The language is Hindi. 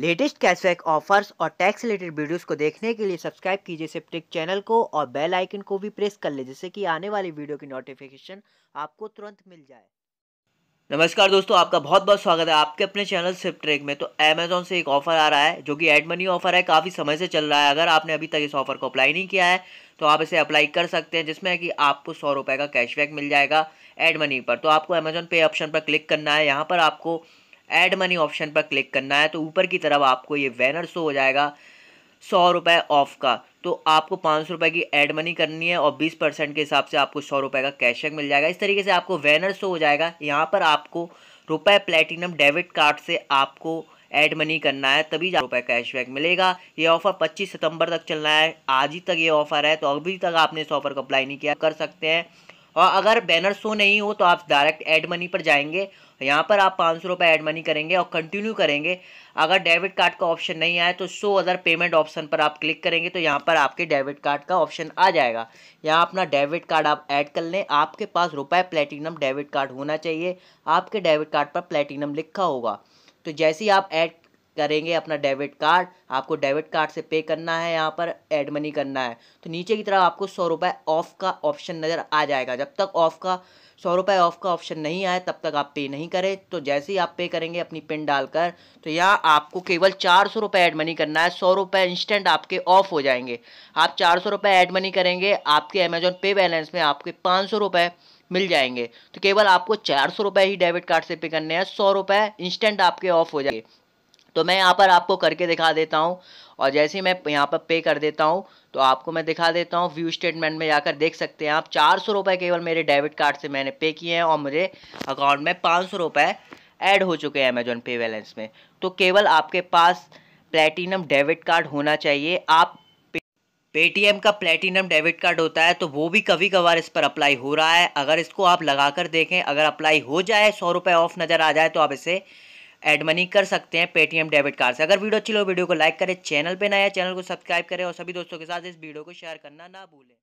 लेटेस्ट कैशबैक ऑफर्स और टैक्स रिलेटेड वीडियोस को देखने के लिए सब्सक्राइब कीजिए सिप्टिक चैनल को और बेल आइकन को भी प्रेस कर ले जिससे कि आने वाली वीडियो की नोटिफिकेशन आपको तुरंत मिल जाए नमस्कार दोस्तों आपका बहुत बहुत स्वागत है आपके अपने चैनल सिप्ट्रेक में तो अमेजोन से एक ऑफर आ रहा है जो कि एड मनी ऑफर है काफ़ी समय से चल रहा है अगर आपने अभी तक इस ऑफर को अप्लाई नहीं किया है तो आप इसे अप्लाई कर सकते हैं जिसमें कि आपको सौ रुपये का कैशबैक मिल जाएगा एड मनी पर तो आपको अमेजोन पे ऑप्शन पर क्लिक करना है यहाँ पर आपको ऐड मनी ऑप्शन पर क्लिक करना है तो ऊपर की तरफ आपको ये बैनर शो हो जाएगा सौ रुपये ऑफ का तो आपको पाँच सौ रुपये की एड मनी करनी है और बीस परसेंट के हिसाब से आपको सौ रुपये का कैशबैक मिल जाएगा इस तरीके से आपको वैनर शो हो जाएगा यहाँ पर आपको रुपए प्लेटिनम डेबिट कार्ड से आपको एड मनी करना है तभी रुपये कैशबैक मिलेगा ये ऑफर 25 सितंबर तक चलना है आज ही तक ये ऑफर है तो अभी तक आपने इस ऑफर को अप्लाई नहीं किया कर सकते हैं और अगर बैनर शो नहीं हो तो आप डायरेक्ट एड मनी पर जाएंगे यहाँ पर आप पाँच सौ रुपये एड मनी करेंगे और कंटिन्यू करेंगे अगर डेबिट कार्ड का ऑप्शन नहीं आए तो शो अदर पेमेंट ऑप्शन पर आप क्लिक करेंगे तो यहाँ पर आपके डेबिट कार्ड का ऑप्शन आ जाएगा यहाँ अपना डेबिट कार्ड आप ऐड कर लें आपके पास रुपए प्लेटिनम डेबिट कार्ड होना चाहिए आपके डेबिट कार्ड पर प्लेटिनम लिखा होगा तो जैसे ही आप ऐड करेंगे अपना डेबिट कार्ड आपको डेबिट कार्ड से पे करना है यहाँ पर एड मनी करना है तो नीचे की तरफ आपको सौ रुपये ऑफ का ऑप्शन नज़र आ जाएगा जब तक ऑफ का सौ रुपये ऑफ का ऑप्शन नहीं आए तब तक आप पे नहीं करें तो जैसे ही आप पे करेंगे अपनी पिन डालकर तो यहाँ आपको केवल चार सौ रुपये ऐड मनी करना है सौ रुपये इंस्टेंट आपके ऑफ हो जाएंगे आप चार सौ रुपये ऐड मनी करेंगे आपके अमेजोन पे बैलेंस में आपके पाँच सौ रुपये मिल जाएंगे तो केवल आपको चार सौ रुपये ही डेबिट कार्ड से पे करने हैं सौ रुपये इंस्टेंट आपके ऑफ हो जाएंगे तो मैं यहाँ पर आपको करके दिखा देता हूँ और जैसे ही मैं यहाँ पर पे कर देता हूँ तो आपको मैं दिखा देता हूँ व्यू स्टेटमेंट में जाकर देख सकते हैं आप चार सौ रुपये केवल मेरे डेबिट कार्ड से मैंने पे किए हैं और मुझे अकाउंट में पाँच सौ रुपये ऐड हो चुके हैं अमेजोन पे बैलेंस में तो केवल आपके पास प्लेटिनम डेबिट कार्ड होना चाहिए आप पेटीएम का प्लेटिनम डेबिट कार्ड होता है तो वो भी कभी कभार इस पर अप्लाई हो रहा है अगर इसको आप लगा कर देखें अगर अप्लाई हो जाए सौ ऑफ नज़र आ जाए तो आप इसे एड मनी कर सकते हैं पेटीएम डेबिट कार्ड से अगर वीडियो अच्छी लो वीडियो को लाइक करें चैनल पर नया चैनल को सब्सक्राइब करें और सभी दोस्तों के साथ इस वीडियो को शेयर करना ना भूलें